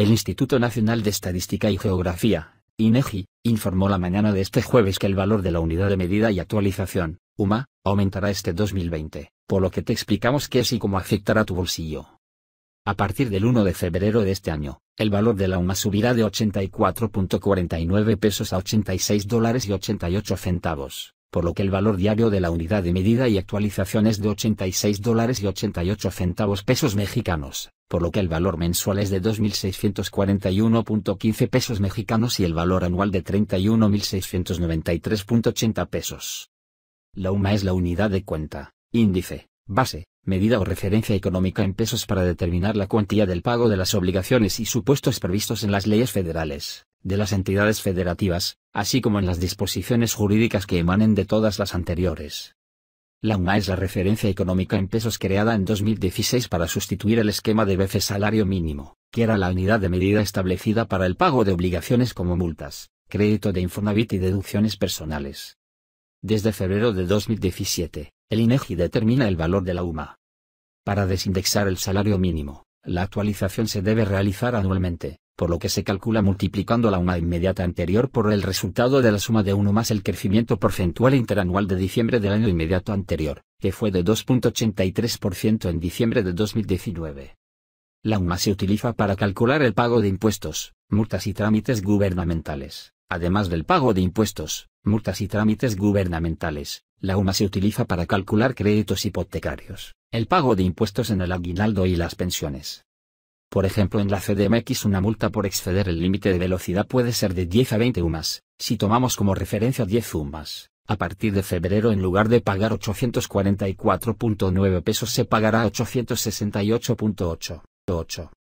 El Instituto Nacional de Estadística y Geografía, INEGI, e informó la mañana de este jueves que el valor de la unidad de medida y actualización, UMA, aumentará este 2020, por lo que te explicamos qué es y cómo afectará tu bolsillo. A partir del 1 de febrero de este año, el valor de la UMA subirá de 84.49 pesos a 86 dólares y 88 centavos, por lo que el valor diario de la unidad de medida y actualización es de 86 dólares y 88 centavos pesos mexicanos, por lo que el valor mensual es de 2.641.15 pesos mexicanos y el valor anual de 31.693.80 pesos. La UMA es la unidad de cuenta, índice, base, medida o referencia económica en pesos para determinar la cuantía del pago de las obligaciones y supuestos previstos en las leyes federales, de las entidades federativas, así como en las disposiciones jurídicas que emanen de todas las anteriores. La UMA es la referencia económica en pesos creada en 2016 para sustituir el esquema de BF salario mínimo, que era la unidad de medida establecida para el pago de obligaciones como multas, crédito de Infonavit y deducciones personales. Desde febrero de 2017, el INEGI e determina el valor de la UMA. Para desindexar el salario mínimo, la actualización se debe realizar anualmente, por lo que se calcula multiplicando la una inmediata anterior por el resultado de la suma de 1 más el crecimiento porcentual interanual de diciembre del año inmediato anterior, que fue de 2.83% en diciembre de 2019. La UMA se utiliza para calcular el pago de impuestos, multas y trámites gubernamentales. Además del pago de impuestos, multas y trámites gubernamentales, la UMA se utiliza para calcular créditos hipotecarios, el pago de impuestos en el aguinaldo y las pensiones. Por ejemplo, en la CDMX una multa por exceder el límite de velocidad puede ser de 10 a 20 UMAS, si tomamos como referencia 10 UMAS. A partir de febrero en lugar de pagar 844.9 pesos se pagará 868.88.